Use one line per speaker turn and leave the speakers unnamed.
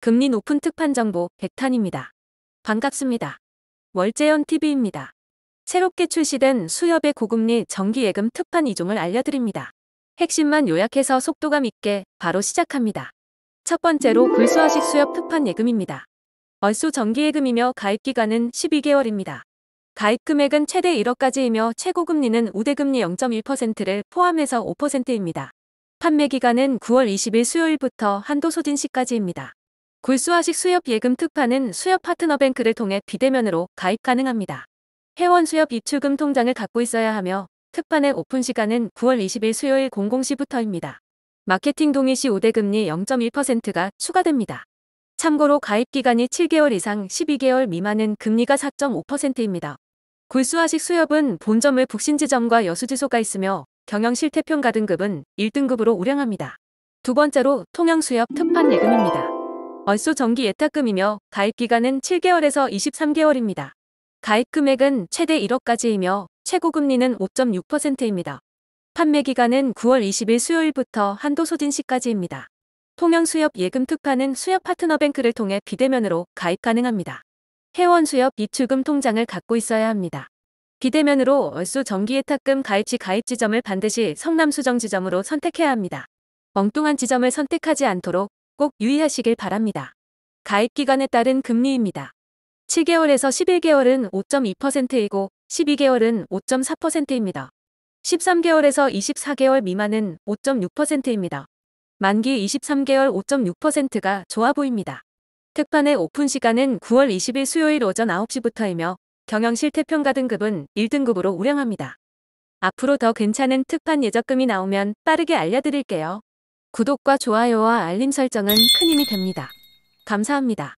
금리 높은 특판 정보 백탄입니다. 반갑습니다. 월재현TV입니다. 새롭게 출시된 수협의 고금리 정기예금 특판 2종을 알려드립니다. 핵심만 요약해서 속도감 있게 바로 시작합니다. 첫 번째로 불수화식 수협 특판 예금입니다. 얼수 정기예금이며 가입기간은 12개월입니다. 가입금액은 최대 1억까지이며 최고금리는 우대금리 0.1%를 포함해서 5%입니다. 판매기간은 9월 20일 수요일부터 한도 소진 시까지입니다. 굴수화식 수협 예금 특판은 수협 파트너뱅크를 통해 비대면으로 가입 가능합니다. 회원 수협 입출금 통장을 갖고 있어야 하며 특판의 오픈 시간은 9월 20일 수요일 00시부터입니다. 마케팅 동의 시 5대 금리 0.1%가 추가됩니다. 참고로 가입 기간이 7개월 이상 12개월 미만은 금리가 4.5%입니다. 굴수화식 수협은 본점을 북신지점과 여수지소가 있으며 경영 실태평가 등급은 1등급으로 우량합니다. 두 번째로 통영수협 특판 예금입니다. 얼소 정기 예탁금이며 가입기간은 7개월에서 23개월입니다. 가입금액은 최대 1억까지이며 최고금리는 5.6%입니다. 판매기간은 9월 20일 수요일부터 한도 소진 시까지입니다. 통영수협 예금 특판은 수협 파트너뱅크를 통해 비대면으로 가입 가능합니다. 회원수협 입출금 통장을 갖고 있어야 합니다. 비대면으로 얼수 정기예탁금 가입시 가입 지점을 반드시 성남수정지점으로 선택해야 합니다. 엉뚱한 지점을 선택하지 않도록 꼭 유의하시길 바랍니다. 가입 기간에 따른 금리입니다. 7개월에서 11개월은 5.2%이고 12개월은 5.4%입니다. 13개월에서 24개월 미만은 5.6%입니다. 만기 23개월 5.6%가 좋아 보입니다. 특판의 오픈 시간은 9월 20일 수요일 오전 9시부터이며 경영실 태평가 등급은 1등급으로 우량합니다. 앞으로 더 괜찮은 특판 예적금이 나오면 빠르게 알려드릴게요. 구독과 좋아요와 알림 설정은 큰 힘이 됩니다. 감사합니다.